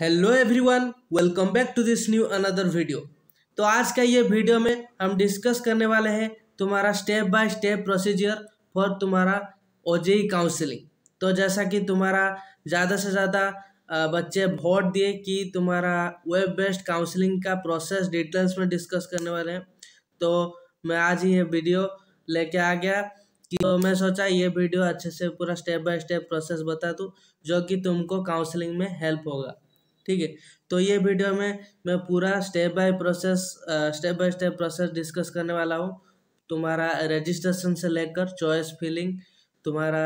hello everyone welcome back to this new another video तो आज का ये वीडियो में हम डिस्कस करने वाले हैं तुम्हारा step by step procedure for तुम्हारा ओजेई काउंसलिंग e तो जैसा कि तुम्हारा ज़्यादा से ज़्यादा बच्चे वोट दिए कि तुम्हारा वेब बेस्ड काउंसलिंग का प्रोसेस डिटेल्स में डिस्कस करने वाले हैं तो मैं आज ही ये वीडियो लेके आ गया कि तो मैं सोचा ये वीडियो अच्छे से पूरा स्टेप बाय स्टेप प्रोसेस बता दूँ जो कि तुमको काउंसलिंग में हेल्प होगा ठीक है तो ये वीडियो में मैं पूरा step by process step by step process discuss करने वाला हूँ तुम्हारा रजिस्ट्रेशन से लेकर चॉइस फिलिंग तुम्हारा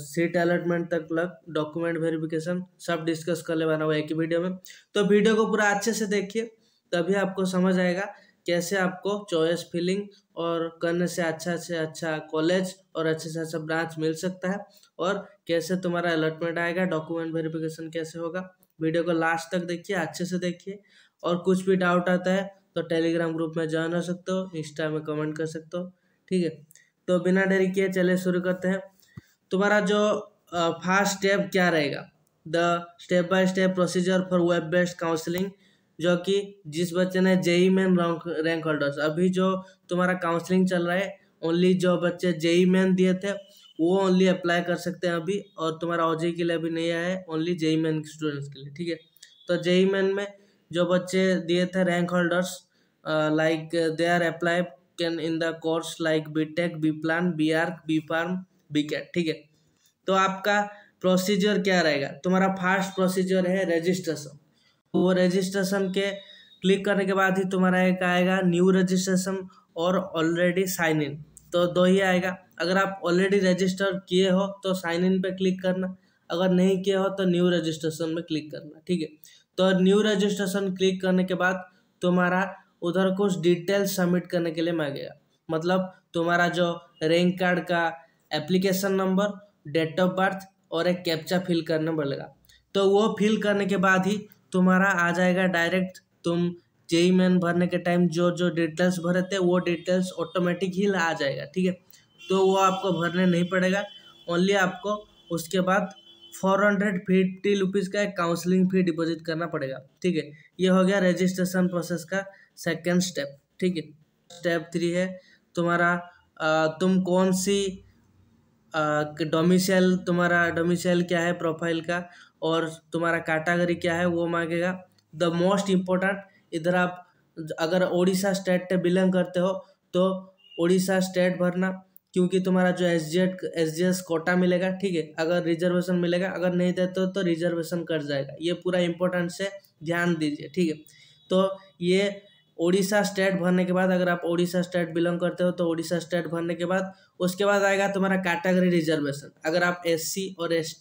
सीट अलॉटमेंट तक लग डॉक्यूमेंट वेरिफिकेशन सब डिस्कस करने वाला हूँ एक ही वीडियो में तो वीडियो को पूरा अच्छे से देखिए तभी आपको समझ आएगा कैसे आपको चॉइस फिलिंग और करने से अच्छा से अच्छा कॉलेज और अच्छे से अच्छा ब्रांच मिल सकता है और कैसे तुम्हारा अलॉटमेंट आएगा डॉक्यूमेंट वेरिफिकेशन कैसे होगा वीडियो को लास्ट तक देखिए अच्छे से देखिए और कुछ भी डाउट आता है तो टेलीग्राम ग्रुप में ज्वाइन हो सकते हो इंस्टा में कमेंट कर सकते हो ठीक है तो बिना देरी किए चले शुरू करते हैं तुम्हारा जो फर्स्ट स्टेप क्या रहेगा the step by step procedure for web based counselling जो कि जिस बच्चे ने जेई मैन रैंक होल्डर्स अभी जो तुम्हारा काउंसलिंग चल रहा है ओनली जो बच्चे जेई मैन दिए थे वो ओनली अप्लाई कर सकते हैं अभी और तुम्हारा ओ के लिए अभी नहीं आया है ओनली जेई मैन के स्टूडेंट्स के लिए ठीक है तो जेई मैन e e में जो बच्चे दिए थे rank holders like they are apply can in the course like B tech B plan B R B pharm B cat ठीक है तो आपका प्रोसीजर क्या रहेगा तुम्हारा फास्ट प्रोसीजर है रजिस्ट्रेशन तो वो रजिस्ट्रेशन के क्लिक करने के बाद ही तुम्हारा एक आएगा न्यू रजिस्ट्रेशन और ऑलरेडी साइन इन तो दो ही आएगा अगर आप ऑलरेडी रजिस्टर किए हो तो साइन इन पे क्लिक करना अगर नहीं किए हो तो न्यू रजिस्ट्रेशन में क्लिक करना ठीक है तो न्यू रजिस्ट्रेशन क्लिक करने के बाद तुम्हारा उधर कुछ डिटेल्स सबमिट करने के लिए मांगेगा मतलब तुम्हारा जो रैंक कार्ड का application number date of birth और एक कैप्चा फिल करना पड़ेगा तो वो फिल करने के बाद ही तुम्हारा आ जाएगा डायरेक्ट तुम जेई मैन भरने के टाइम जो जो डिटेल्स भरे थे वो डिटेल्स ऑटोमेटिक ही आ जाएगा ठीक है तो वो आपको भरने नहीं पड़ेगा ओनली आपको उसके बाद फोर हंड्रेड फिफ्टी रुपीज़ का एक काउंसलिंग फ़ी डिपॉजिट करना पड़ेगा ठीक है ये हो गया रजिस्ट्रेशन प्रोसेस का सेकेंड स्टेप ठीक है स्टेप थ्री है तुम्हारा आ, तुम कौन सी डोमिसल तुम्हारा डोमिसल क्या है प्रोफाइल का और तुम्हारा कैटागरी क्या है वो मांगेगा द मोस्ट इम्पोर्टेंट इधर आप अगर ओडिशा स्टेट से बिलोंग करते हो तो ओडिशा स्टेट भरना क्योंकि तुम्हारा जो S G S G S quota मिलेगा ठीक है अगर रिजर्वेशन मिलेगा अगर नहीं देते हो तो रिजर्वेशन कर जाएगा ये पूरा इम्पोर्टेंस से ध्यान दीजिए ठीक है तो ये ओडिशा स्टेट भरने के बाद अगर आप ओडिशा स्टेट बिलोंग करते हो तो ओडिशा स्टेट भरने के बाद उसके बाद आएगा तुम्हारा कैटेगरी रिजर्वेशन अगर आप एस और एस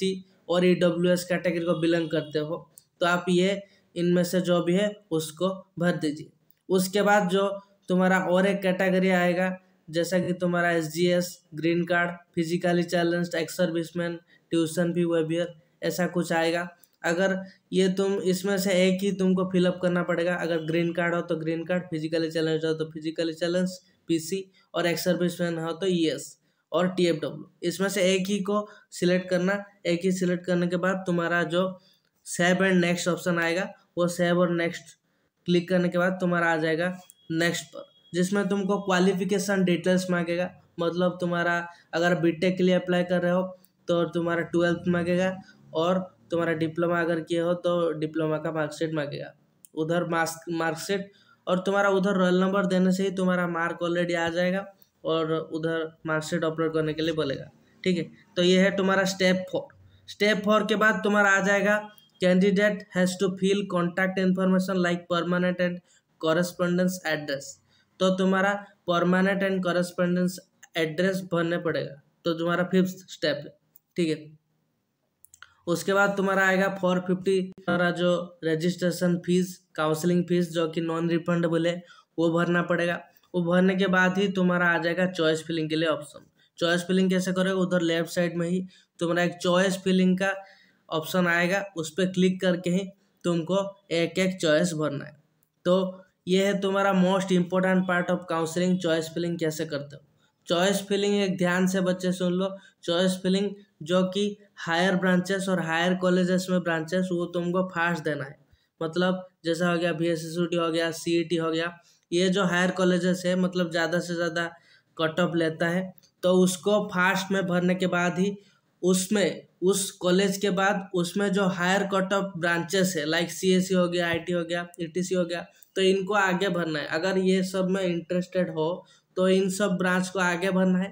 और ई डब्ल्यू एस कैटेगरी को बिलोंग करते हो तो आप ये इनमें से जो भी है उसको भर दीजिए उसके बाद जो तुम्हारा और एक कैटेगरी आएगा जैसा कि तुम्हारा S G S green card physically challenge ex serviceman tuition fee waiver ऐसा कुछ आएगा अगर ये तुम इसमें से एक ही तुमको फिलअप करना पड़ेगा अगर ग्रीन कार्ड हो तो ग्रीन कार्ड फिजिकली चैलेंज हो तो फिजिकली चैलेंज पीसी और एक्स सर्विसमैन हो तो ई e एस और टी एफ डब्ल्यू इसमें से एक ही को सिलेक्ट करना एक ही सिलेक्ट करने के बाद तुम्हारा जो सेव एंड नेक्स्ट ऑप्शन आएगा वो सेव और नेक्स्ट क्लिक करने के बाद तुम्हारा आ जाएगा नेक्स्ट पर जिसमें तुमको क्वालिफिकेशन डिटेल्स मांगेगा मतलब तुम्हारा अगर बीटेक के लिए अप्लाई कर रहे हो तो तुम्हारा ट्वेल्थ मांगेगा और तुम्हारा डिप्लोमा अगर किए हो तो डिप्लोमा का मार्कशीट मांगेगा उधर मार्क्स मार्कशीट और तुम्हारा उधर रोल नंबर देने से ही तुम्हारा मार्क ऑलरेडी आ जाएगा और उधर मार्कशीट अपलोड करने के लिए बोलेगा ठीक है तो ये है तुम्हारा स्टेप फोर स्टेप फोर के बाद तुम्हारा आ जाएगा candidate has to fill contact information like permanent and correspondence address तो तुम्हारा परमानेंट एंड correspondence एड्रेस भरने पड़ेगा तो तुम्हारा फिफ्थ स्टेप है ठीक है उसके बाद तुम्हारा आएगा फोर फिफ्टी तुम्हारा जो रजिस्ट्रेशन फीस काउंसलिंग फीस जो कि नॉन रिफंडेबल है वो भरना पड़ेगा वो भरने के बाद ही तुम्हारा आ जाएगा चॉइस फिलिंग के लिए ऑप्शन चॉइस फिलिंग कैसे करोगे उधर लेफ्ट साइड में ही तुम्हारा एक चॉइस फिलिंग का ऑप्शन आएगा उस पर क्लिक करके ही तुमको एक एक चॉइस भरना है तो ये है तुम्हारा most important part of counselling choice filling कैसे करते हो चॉइस फिलिंग एक ध्यान से बच्चे सुन लो चॉइस फिलिंग जो कि हायर ब्रांचेस और हायर कॉलेजेस में ब्रांचेस वो तुमको फास्ट देना है मतलब जैसा हो गया बी एस हो गया सी e हो गया ये जो हायर कॉलेजेस है मतलब ज़्यादा से ज़्यादा कट ऑफ लेता है तो उसको फास्ट में भरने के बाद ही उसमें उस कॉलेज के बाद उसमें जो हायर कट ऑफ ब्रांचेस है लाइक सी एस सी हो गया आई टी हो गया ई e हो गया तो इनको आगे भरना है अगर ये सब में इंटरेस्टेड हो तो इन सब ब्रांच को आगे भरना है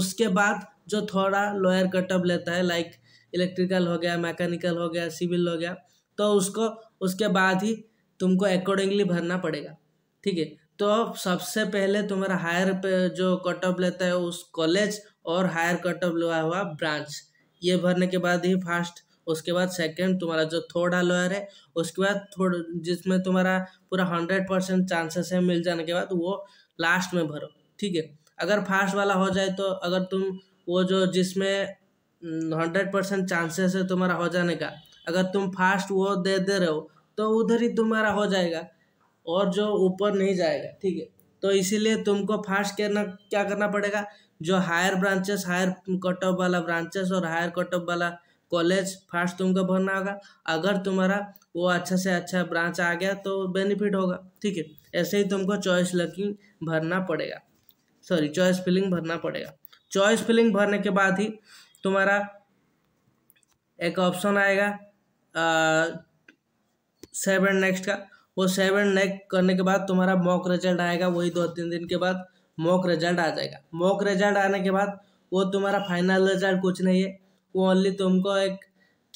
उसके बाद जो थोड़ा लोअर कट ऑफ लेता है लाइक इलेक्ट्रिकल हो गया मैकेनिकल हो गया सिविल हो गया तो उसको उसके बाद ही तुमको अकॉर्डिंगली भरना पड़ेगा ठीक है तो सबसे पहले तुम्हारा हायर पे जो कट ऑफ लेता है उस कॉलेज और हायर कट ऑफ हुआ हुआ ब्रांच ये भरने के बाद ही फास्ट उसके बाद सेकंड तुम्हारा जो थर्ड लॉयर है उसके बाद थोड़ा जिसमें तुम्हारा पूरा हंड्रेड परसेंट चांसेस है मिल जाने के बाद वो लास्ट में भरो ठीक है अगर फास्ट वाला हो जाए तो अगर तुम वो जो जिसमें हंड्रेड परसेंट चांसेस है तुम्हारा हो जाने का अगर तुम फास्ट वो दे दे रहे हो तो उधर ही तुम्हारा हो जाएगा और जो ऊपर नहीं जाएगा ठीक है तो इसीलिए तुमको फास्ट करना क्या करना पड़ेगा जो higher branches higher cut off वाला ब्रांचेस और हायर कट ऑफ वाला कॉलेज फर्स्ट तुमको भरना होगा अगर तुम्हारा वो अच्छा से अच्छा ब्रांच आ गया तो बेनिफिट होगा ठीक है ऐसे ही तुमको चॉइस लकिंग भरना पड़ेगा सॉरी चॉइस फिलिंग भरना पड़ेगा चॉइस फिलिंग भरने के बाद ही तुम्हारा एक ऑप्शन आएगा सेवन नेक्स्ट का वो सेवन नेक्स्ट करने के बाद तुम्हारा मॉक रिजल्ट आएगा वही दो तीन दिन के बाद मॉक रिजल्ट आ जाएगा मॉक रिजल्ट आने के बाद वो तुम्हारा फाइनल रिजल्ट कुछ नहीं है वो ओनली तुमको एक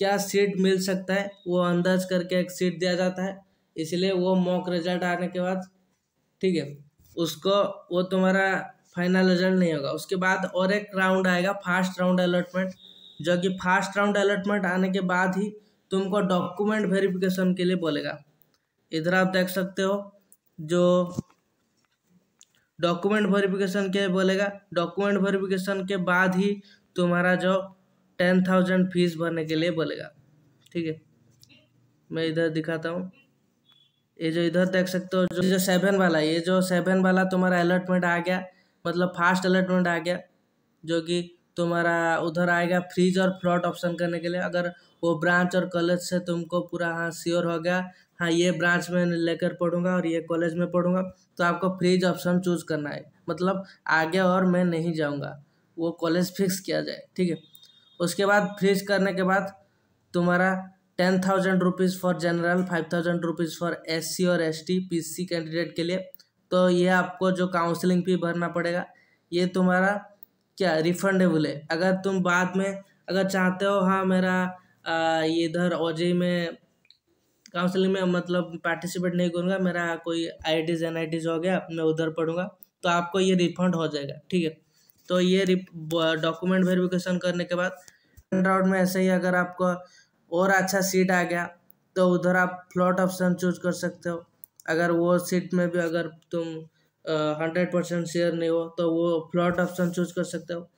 क्या सीट मिल सकता है वो अंदाज करके एक सीट दिया जाता है इसलिए वो मॉक रिजल्ट आने के बाद ठीक है उसको वो तुम्हारा फाइनल रिजल्ट नहीं होगा उसके बाद और एक राउंड आएगा फास्ट राउंड अलॉटमेंट जो कि फास्ट राउंड अलॉटमेंट आने के बाद ही तुमको डॉक्यूमेंट वेरिफिकेशन के लिए बोलेगा इधर आप देख सकते हो जो डॉक्यूमेंट वेरिफिकेशन के बोलेगा डॉक्यूमेंट वेरिफिकेशन के बाद ही तुम्हारा जो टेन थाउजेंड फीस भरने के लिए बोलेगा ठीक है मैं इधर दिखाता हूँ ये जो इधर देख सकते हो जो जो सेवन वाला ये जो सेवन वाला तुम्हारा अलर्टमेंट आ गया मतलब फास्ट अलर्टमेंट आ गया जो कि तुम्हारा उधर आएगा फ्रीज और फ्लॉट ऑप्शन करने के लिए अगर वो ब्रांच और कॉलेज से तुमको पूरा हाँ श्योर हो गया हाँ ये ब्रांच में लेकर पढ़ूंगा और ये कॉलेज में पढ़ूंगा तो आपको फ्रीज ऑप्शन चूज करना है मतलब आगे और मैं नहीं जाऊँगा वो कॉलेज फिक्स किया जाए ठीक है उसके बाद फ्रीज करने के बाद तुम्हारा ten thousand rupees for general five thousand rupees for S C और S T P C candidate के लिए तो ये आपको जो काउंसलिंग फी भरना पड़ेगा ये तुम्हारा क्या रिफंडेबल है अगर तुम बाद में अगर चाहते हो हाँ मेरा इधर ओजे e में काउंसलिंग में मतलब पार्टिसिपेट नहीं करूँगा मेरा कोई आई डीज एन आई डीज हो गया मैं उधर पढ़ूंगा तो आपको ये रिफंड हो जाएगा ठीक है तो ये डॉक्यूमेंट वेरिफिकेशन करने के बाद राउंड में ऐसे ही अगर आपको और अच्छा सीट आ गया तो उधर आप फ्लॉट ऑप्शन चूज कर सकते हो अगर वो सीट में भी अगर तुम हंड्रेड परसेंट शेयर नहीं हो तो वो फ्लॉट ऑप्शन चूज कर सकते हो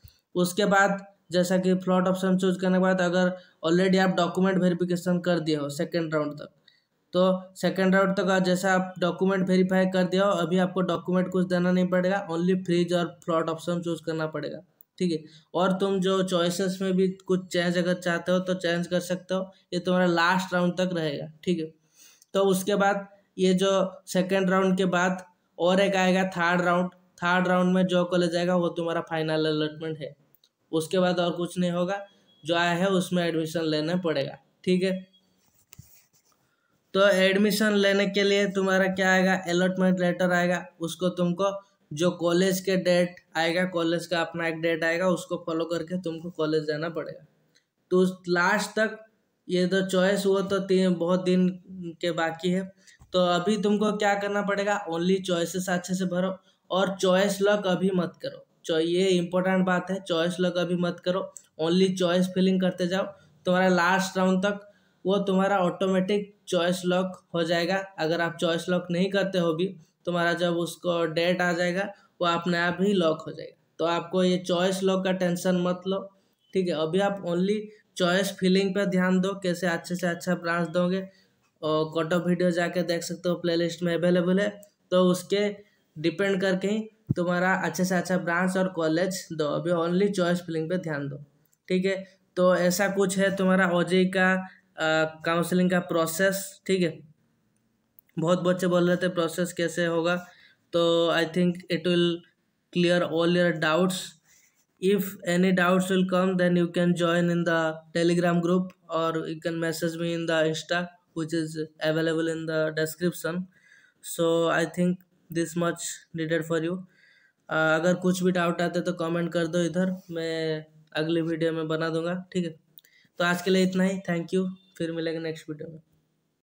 उसके बाद जैसा कि फ्लॉट ऑप्शन चूज करने के बाद अगर ऑलरेडी आप डॉक्यूमेंट वेरिफिकेशन कर दिए हो सेकेंड राउंड तक तो सेकेंड राउंड तक जैसा आप डॉक्यूमेंट वेरीफाई कर दिया हो अभी आपको डॉक्यूमेंट कुछ देना नहीं पड़ेगा ओनली फ्रीज और फ्रॉड ऑप्शन चूज करना पड़ेगा ठीक है और तुम जो चॉइसेस में भी कुछ चेंज अगर चाहते हो तो चेंज कर सकते हो ये तुम्हारा लास्ट राउंड तक रहेगा ठीक है तो उसके बाद ये जो सेकेंड राउंड के बाद और एक आएगा थर्ड राउंड थर्ड राउंड में जो कॉलेज आएगा वो तुम्हारा फाइनल अलॉटमेंट है उसके बाद और कुछ नहीं होगा जो आया है उसमें एडमिशन लेना पड़ेगा ठीक है तो एडमिशन लेने के लिए तुम्हारा क्या आएगा अलॉटमेंट लेटर आएगा उसको तुमको जो कॉलेज के डेट आएगा कॉलेज का अपना एक डेट आएगा उसको फॉलो करके तुमको कॉलेज जाना पड़ेगा तो लास्ट तक ये तो चॉइस हुआ तो तीन बहुत दिन के बाकी है तो अभी तुमको क्या करना पड़ेगा ओनली चॉइसेस अच्छे से भरो और चॉइस लॉक अभी मत करो चो ये इंपॉर्टेंट बात है चॉइस लॉक अभी मत करो ओनली चॉइस फिलिंग करते जाओ तुम्हारा लास्ट राउंड तक वो तुम्हारा ऑटोमेटिक चॉइस लॉक हो जाएगा अगर आप चॉइस लॉक नहीं करते हो भी तुम्हारा जब उसको डेट आ जाएगा वो अपने आप ही लॉक हो जाएगा तो आपको ये चॉइस लॉक का टेंशन मत लो ठीक है अभी आप ओनली चॉइस फीलिंग पर ध्यान दो कैसे अच्छे से अच्छा ब्रांच दोगे और कट ऑफ वीडियो जाके देख सकते हो प्लेलिस्ट में अवेलेबल है तो उसके डिपेंड करके ही तुम्हारा अच्छे से अच्छा ब्रांच और कॉलेज दो अभी ओनली चॉइस फिलिंग पे ध्यान दो ठीक है तो ऐसा कुछ है तुम्हारा ओजे का काउंसलिंग का प्रोसेस ठीक है बहुत बच्चे बोल रहे थे प्रोसेस कैसे होगा तो I think it will clear all your doubts if any doubts will come then you can join in the Telegram group और you can message me in the Insta which is available in the description so I think this much needed for you अगर कुछ भी doubt आते तो comment कर दो इधर मैं अगली वीडियो में बना दूंगा ठीक है तो आज के लिए इतना ही थैंक यू फिर मिलेगा नेक्स्ट वीडियो में